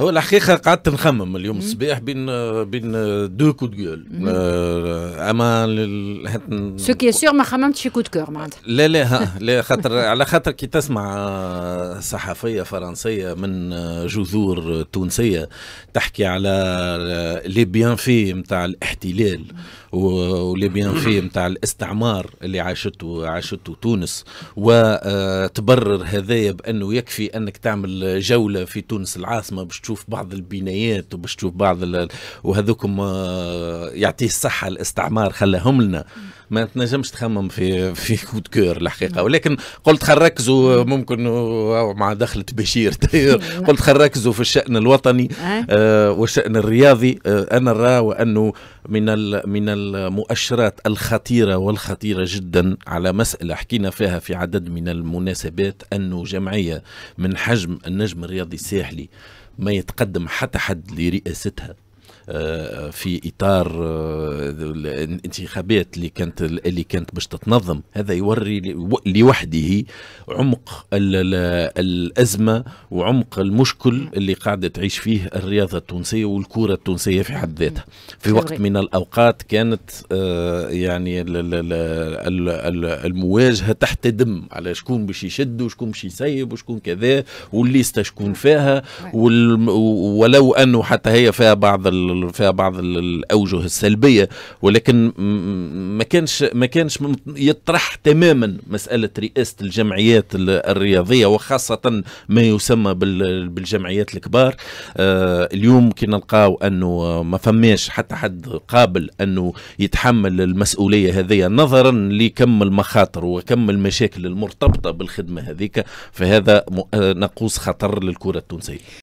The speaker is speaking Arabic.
هو الحقيقه قعدت نخمم اليوم الصباح بين بين دو كود جول آه، اما سو كي سور ما خممتش في كود كور معناتها لا لا لا خاطر على خاطر كي تسمع صحفيه فرنسيه من جذور تونسيه تحكي على لي بيان في نتاع الاحتلال ولي بيان في نتاع الاستعمار اللي عاشته عاشته تونس وتبرر هذايا بانه يكفي انك تعمل جوله في تونس العاصمه باش تشوف بعض البنايات وباش تشوف بعض وهذوكم آه، يعطيه الصحه الاستعمار خلاهم لنا ما تنجمش تخمم في في كود كور الحقيقه ولكن قلت خنركزوا ممكن مع دخلة بشير طيب، قلت خنركزوا في الشان الوطني أه؟ آه، والشان الرياضي انا نرى وانه من من المؤشرات الخطيرة والخطيرة جدا على مسألة حكينا فيها في عدد من المناسبات أنه جمعية من حجم النجم الرياضي الساحلي ما يتقدم حتى حد لرئاستها آه، في اطار آه، الانتخابات اللي كانت اللي كانت باش تتنظم هذا يوري لوحده عمق الازمه وعمق المشكل اللي قاعده تعيش فيه الرياضه التونسيه والكره التونسيه في حد ذاتها في وقت من الاوقات كانت آه، يعني المواجهه تحت دم على شكون باش يشد وشكون باش يسيب وشكون كذا والليسته شكون فيها ولو انه حتى هي فيها بعض فيها بعض الاوجه السلبيه ولكن ما كانش ما كانش يطرح تماما مساله رئاسه الجمعيات الرياضيه وخاصه ما يسمى بالجمعيات الكبار آه، اليوم كي نلقاو انه ما فماش حتى حد قابل انه يتحمل المسؤوليه هذه نظرا لكم المخاطر وكم المشاكل المرتبطه بالخدمه هذيك فهذا آه، نقوص خطر للكره التونسيه